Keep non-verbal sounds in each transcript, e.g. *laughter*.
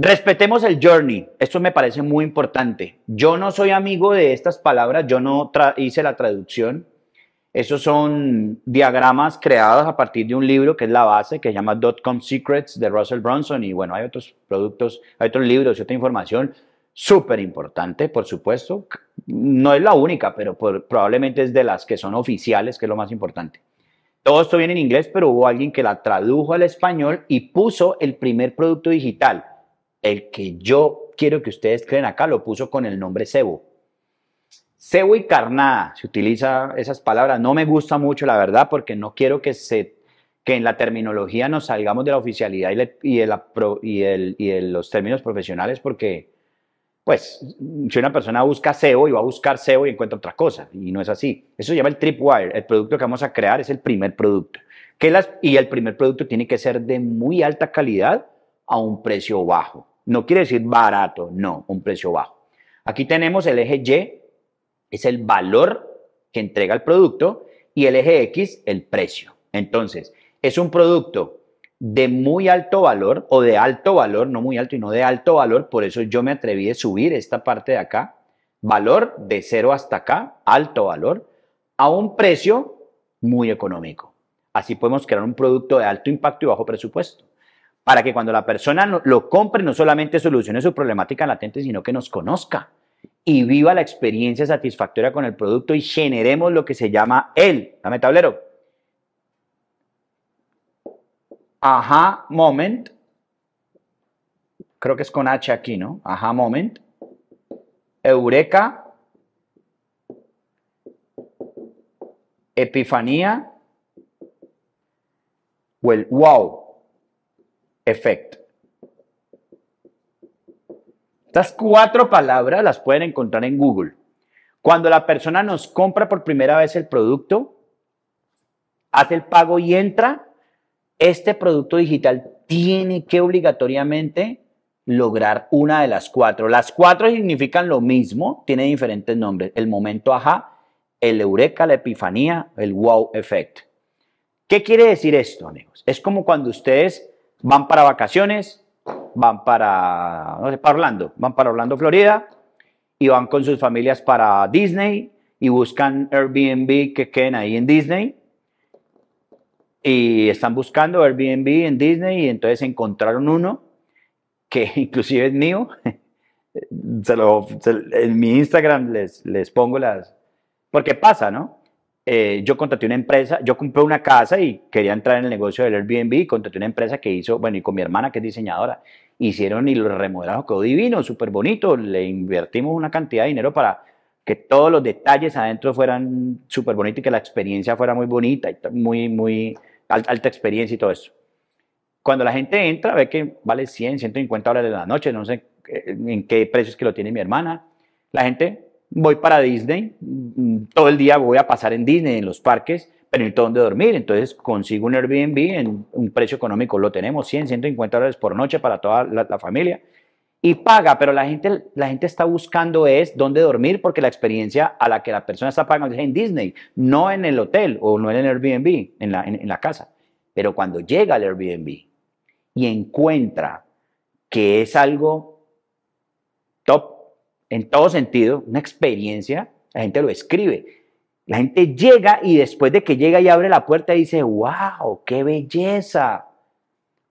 Respetemos el journey. Esto me parece muy importante. Yo no soy amigo de estas palabras, yo no hice la traducción. Esos son diagramas creados a partir de un libro que es la base, que se llama Dotcom Secrets de Russell Bronson. Y bueno, hay otros productos, hay otros libros y otra información súper importante, por supuesto. No es la única, pero probablemente es de las que son oficiales, que es lo más importante. Todo esto viene en inglés, pero hubo alguien que la tradujo al español y puso el primer producto digital el que yo quiero que ustedes creen acá, lo puso con el nombre cebo. Cebo y carnada, se utiliza esas palabras. No me gusta mucho, la verdad, porque no quiero que, se, que en la terminología nos salgamos de la oficialidad y, y, de, los términos profesionales, porque, pues, si una persona busca Cebo y va a buscar Cebo y encuentra otra cosa, y no es así. Eso se llama el tripwire. El producto que vamos a crear es el primer producto. Que y el primer producto tiene que ser de muy alta calidad a un precio bajo. No quiere decir barato, no, un precio bajo. Aquí tenemos el eje Y, es el valor que entrega el producto, y el eje X, el precio. Entonces, es un producto de muy alto valor o de alto valor, no muy alto, y no de alto valor, por eso yo me atreví a subir esta parte de acá, valor de cero hasta acá, alto valor, a un precio muy económico. Así podemos crear un producto de alto impacto y bajo presupuesto para que cuando la persona lo compre no solamente solucione su problemática latente, sino que nos conozca y viva la experiencia satisfactoria con el producto y generemos lo que se llama el, dame tablero, Ajá, moment, creo que es con H aquí, ¿no? Ajá, moment, eureka, epifanía Well, wow effect. Estas cuatro palabras las pueden encontrar en Google. Cuando la persona nos compra por primera vez el producto, hace el pago y entra, este producto digital tiene que obligatoriamente lograr una de las cuatro. Las cuatro significan lo mismo, tiene diferentes nombres. El momento ajá, el eureka, la epifanía, el wow effect. ¿Qué quiere decir esto, amigos? Es como cuando ustedes van para vacaciones, van para, no sé, para Orlando, van para Orlando, Florida, y van con sus familias para Disney y buscan Airbnb que queden ahí en Disney. Y están buscando Airbnb en Disney y entonces encontraron uno que *laughs* inclusive es mío. *laughs* Se lo, en mi Instagram les, les pongo las... Porque pasa, ¿no? Eh, yo contraté una empresa, yo compré una casa y quería entrar en el negocio del Airbnb y contraté una empresa que hizo, bueno, y con mi hermana que es diseñadora, hicieron y lo remodelaron, quedó divino, súper bonito, le invertimos una cantidad de dinero para que todos los detalles adentro fueran súper bonitos y que la experiencia fuera muy bonita, y muy, muy alta, experiencia y todo eso. Cuando la gente entra, ve que vale 100, 150 dólares de la noche, no sé eh, en qué precios que lo tiene mi hermana. La gente voy para Disney, mm, todo el día voy a pasar en Disney, en los parques, pero necesito dónde dormir, entonces consigo un Airbnb en un precio económico, lo tenemos, 100, 150 dólares por noche para toda la, familia, y paga, pero la gente, la gente está buscando es dónde dormir porque la experiencia a la que la persona está pagando es en Disney, no en el hotel o no en el Airbnb, en la, en la casa. Pero cuando llega al Airbnb y encuentra que es algo top en todo sentido, una experiencia, la gente lo escribe. La gente llega y después de que llega y abre la puerta dice, wow, qué belleza,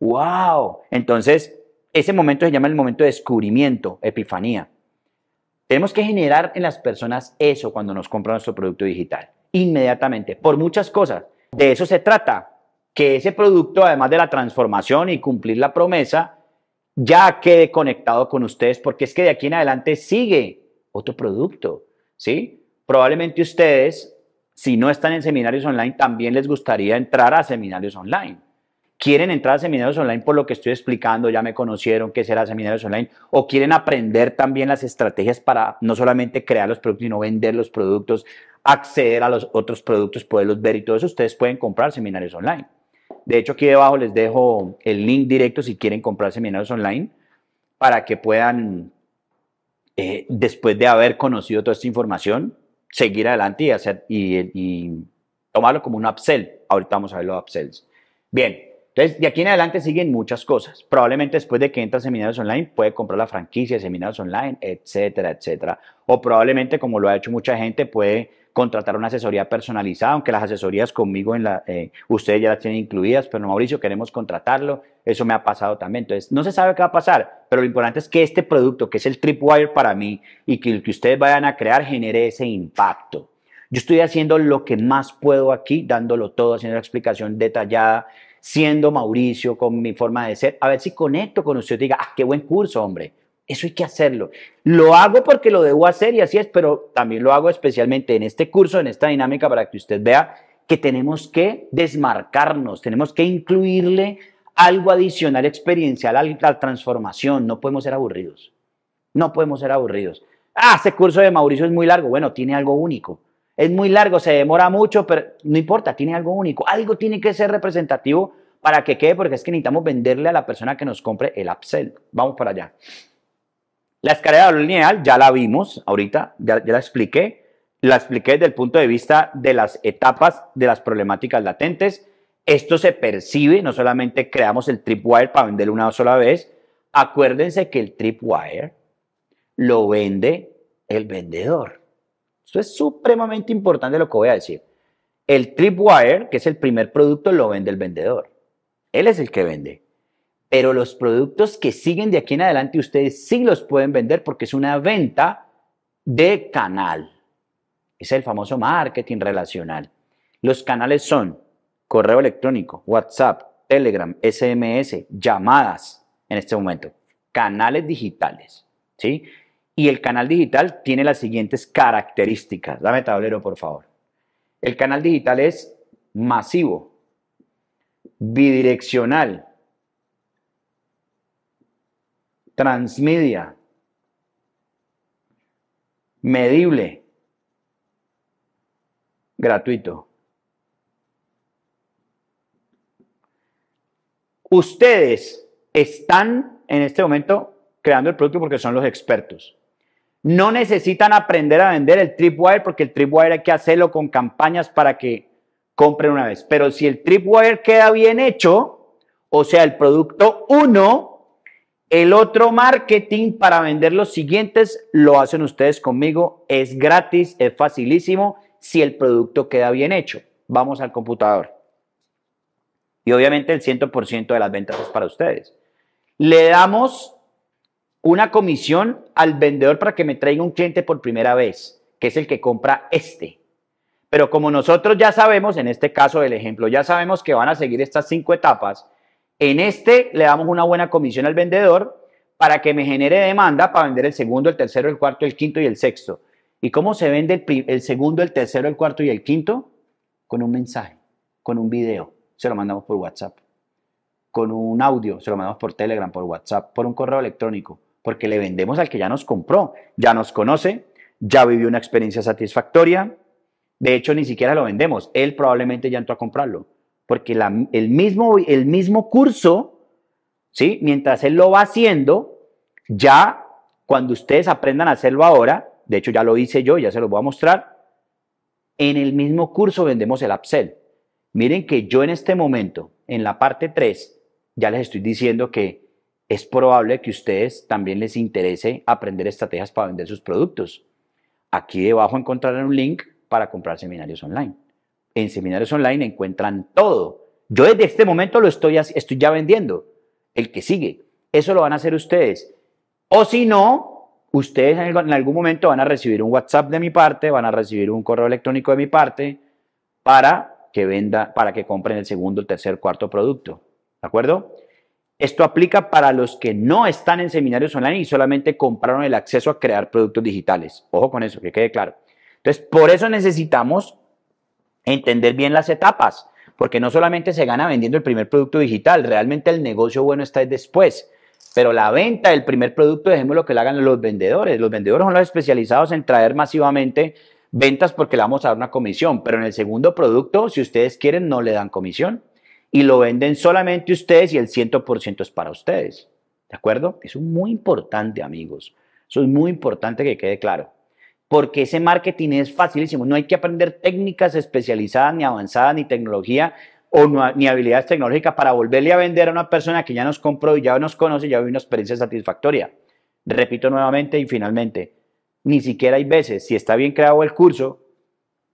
wow. Entonces, ese momento se llama el momento de descubrimiento, epifanía. Tenemos que generar en las personas eso cuando nos compran nuestro producto digital, inmediatamente, por muchas cosas. De eso se trata, que ese producto, además de la transformación y cumplir la promesa, ya quede conectado con ustedes, porque es que de aquí en adelante sigue otro producto, ¿sí? Probablemente ustedes, si no están en seminarios online, también les gustaría entrar a seminarios online. Quieren entrar a seminarios online por lo que estoy explicando, ya me conocieron qué será seminarios online, o quieren aprender también las estrategias para no solamente crear los productos, sino vender los productos, acceder a los otros productos, poderlos ver y todo eso, ustedes pueden comprar seminarios online. De hecho, aquí debajo les dejo el link directo si quieren comprar seminarios online para que puedan, eh, después de haber conocido toda esta información, seguir adelante y, hacer, y, tomarlo como un upsell. Ahorita vamos a ver los upsells. Bien, entonces de aquí en adelante siguen muchas cosas. Probablemente después de que entra seminarios online puede comprar la franquicia de seminarios online, etcétera, etcétera. O probablemente, como lo ha hecho mucha gente, puede contratar una asesoría personalizada, aunque las asesorías conmigo en la, eh, ustedes ya las tienen incluidas, pero Mauricio, queremos contratarlo, eso me ha pasado también. Entonces, no se sabe qué va a pasar, pero lo importante es que este producto, que es el Tripwire para mí y que el que ustedes vayan a crear, genere ese impacto. Yo estoy haciendo lo que más puedo aquí, dándolo todo, haciendo la explicación detallada, siendo Mauricio con mi forma de ser, a ver si conecto con usted y diga, ah, qué buen curso, hombre eso hay que hacerlo. Lo hago porque lo debo hacer y así es, pero también lo hago especialmente en este curso, en esta dinámica, para que usted vea que tenemos que desmarcarnos, tenemos que incluirle algo adicional experiencial a la transformación. No podemos ser aburridos. No podemos ser aburridos. Ah, ese curso de Mauricio es muy largo. Bueno, tiene algo único. Es muy largo, se demora mucho, pero no importa, tiene algo único. Algo tiene que ser representativo para que quede, porque es que necesitamos venderle a la persona que nos compre el upsell. Vamos para allá. La escalera lineal ya la vimos ahorita, ya, ya, la expliqué. La expliqué desde el punto de vista de las etapas de las problemáticas latentes. Esto se percibe, no solamente creamos el tripwire para venderlo una sola vez. Acuérdense que el tripwire lo vende el vendedor. Esto es supremamente importante lo que voy a decir. El tripwire, que es el primer producto, lo vende el vendedor. Él es el que vende pero los productos que siguen de aquí en adelante ustedes sí los pueden vender porque es una venta de canal. Es el famoso marketing relacional. Los canales son correo electrónico, WhatsApp, Telegram, SMS, llamadas en este momento, canales digitales, ¿sí? Y el canal digital tiene las siguientes características. Dame tablero, por favor. El canal digital es masivo, bidireccional, transmedia, medible, gratuito. Ustedes están en este momento creando el producto porque son los expertos. No necesitan aprender a vender el Tripwire porque el Tripwire hay que hacerlo con campañas para que compren una vez. Pero si el Tripwire queda bien hecho, o sea, el producto 1, el otro marketing para vender los siguientes lo hacen ustedes conmigo. Es gratis, es facilísimo si el producto queda bien hecho. Vamos al computador. Y obviamente el 100% de las ventas es para ustedes. Le damos una comisión al vendedor para que me traiga un cliente por primera vez, que es el que compra este. Pero como nosotros ya sabemos, en este caso del ejemplo, ya sabemos que van a seguir estas cinco etapas, en este le damos una buena comisión al vendedor para que me genere demanda para vender el segundo, el tercero, el cuarto, el quinto y el sexto. ¿Y cómo se vende el, segundo, el tercero, el cuarto y el quinto? Con un mensaje, con un video. Se lo mandamos por WhatsApp. Con un audio, se lo mandamos por Telegram, por WhatsApp, por un correo electrónico. Porque le vendemos al que ya nos compró, ya nos conoce, ya vivió una experiencia satisfactoria. De hecho, ni siquiera lo vendemos. Él probablemente ya entró a comprarlo. Porque el, mismo, el mismo curso, ¿sí? mientras él lo va haciendo, ya cuando ustedes aprendan a hacerlo ahora, de hecho ya lo hice yo, ya se los voy a mostrar, en el mismo curso vendemos el upsell. Miren que yo en este momento, en la parte 3, ya les estoy diciendo que es probable que ustedes también les interese aprender estrategias para vender sus productos. Aquí debajo encontrarán un link para comprar seminarios online en seminarios online encuentran todo. Yo desde este momento lo estoy, estoy ya vendiendo. El que sigue. Eso lo van a hacer ustedes. O si no, ustedes en algún momento van a recibir un WhatsApp de mi parte, van a recibir un correo electrónico de mi parte para que venda, para que compren el segundo, el tercer, cuarto producto. ¿De acuerdo? Esto aplica para los que no están en seminarios online y solamente compraron el acceso a crear productos digitales. Ojo con eso, que quede claro. Entonces, por eso necesitamos entender bien las etapas, porque no solamente se gana vendiendo el primer producto digital, realmente el negocio bueno está después. Pero la venta del primer producto, dejemos lo que le hagan los vendedores. Los vendedores son los especializados en traer masivamente ventas porque le vamos a dar una comisión. Pero en el segundo producto, si ustedes quieren, no le dan comisión y lo venden solamente ustedes y el 100% es para ustedes. ¿De acuerdo? Eso es muy importante, amigos. Eso es muy importante que quede claro porque ese marketing es facilísimo. No hay que aprender técnicas especializadas, ni avanzadas, ni tecnología, o ni habilidades tecnológicas para volverle a vender a una persona que ya nos compró y ya nos conoce, y ya vive una experiencia satisfactoria. Repito nuevamente y finalmente, ni siquiera hay veces, si está bien creado el curso,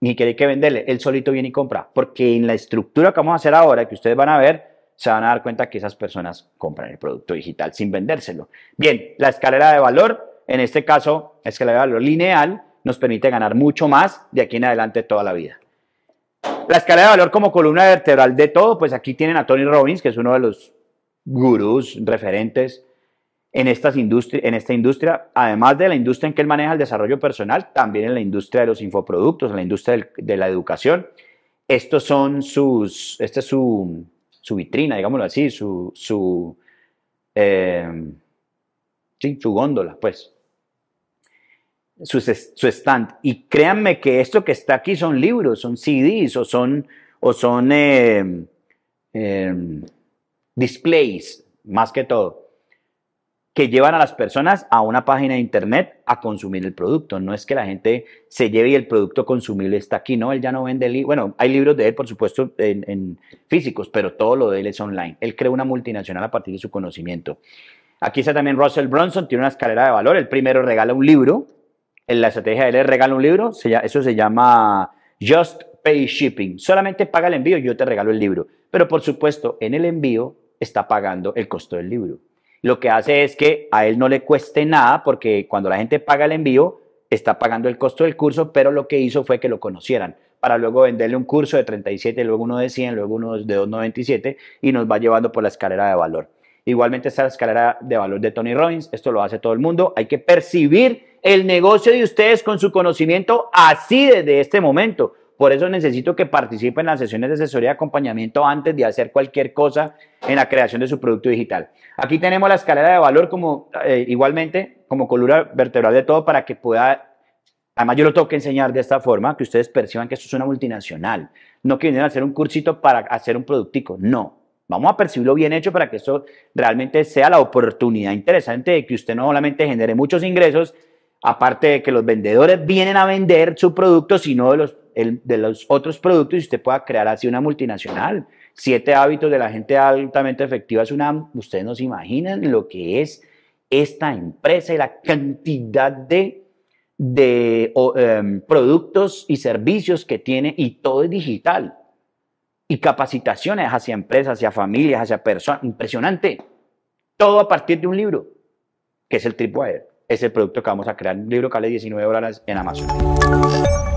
ni quiere hay que venderle, él solito viene y compra, porque en la estructura que vamos a hacer ahora, que ustedes van a ver, se van a dar cuenta que esas personas compran el producto digital sin vendérselo. Bien, la escalera de valor, en este caso, escalera de valor lineal, nos permite ganar mucho más de aquí en adelante toda la vida. La escala de valor como columna vertebral de todo, pues aquí tienen a Tony Robbins, que es uno de los gurús referentes en, estas industrias, en esta industria, además de la industria en que él maneja el desarrollo personal, también en la industria de los infoproductos, en la industria de la educación. Estos son sus, esta es su, vitrina, digámoslo así, su, su, eh, su góndola, pues, su, stand. Y créanme que esto que está aquí son libros, son CDs o son, o son em, em, displays, más que todo, que llevan a las personas a una página de internet a consumir el producto. No es que la gente se lleve y el producto consumible está aquí, no, él ya no vende Bueno, hay libros de él, por supuesto, en, físicos, pero todo lo de él es online. Él crea una multinacional a partir de su conocimiento. Aquí está también Russell Bronson, tiene una escalera de valor. El primero regala un libro, en la estrategia de él, regalo un libro, eso se llama Just Pay Shipping. Solamente paga el envío, yo te regalo el libro. Pero por supuesto, en el envío está pagando el costo del libro. Lo que hace es que a él no le cueste nada porque cuando la gente paga el envío, está pagando el costo del curso, pero lo que hizo fue que lo conocieran para luego venderle un curso de 37, luego uno de 100, luego uno de 297 y nos va llevando por la escalera de valor. Igualmente está la escalera de valor de Tony Robbins, esto lo hace todo el mundo, hay que percibir el negocio de ustedes con su conocimiento así desde este momento. Por eso necesito que participen en las sesiones de asesoría y acompañamiento antes de hacer cualquier cosa en la creación de su producto digital. Aquí tenemos la escalera de valor como eh, igualmente como columna vertebral de todo para que pueda Además, yo lo tengo que enseñar de esta forma, que ustedes perciban que esto es una multinacional. No que vienen a hacer un cursito para hacer un productico, no. Vamos a percibirlo bien hecho para que eso realmente sea la oportunidad interesante de que usted no solamente genere muchos ingresos, aparte de que los vendedores vienen a vender su producto, sino de los, de los otros productos y usted pueda crear así una multinacional. Siete hábitos de la gente altamente efectiva es una, ustedes no se imaginan lo que es esta empresa y la cantidad de, de em, productos y servicios que tiene y todo es digital y capacitaciones hacia empresas, hacia familias, hacia personas. Impresionante. Todo a partir de un libro, que es el Tripwire. Es el producto que vamos a crear, un libro que vale 19 dólares en Amazon.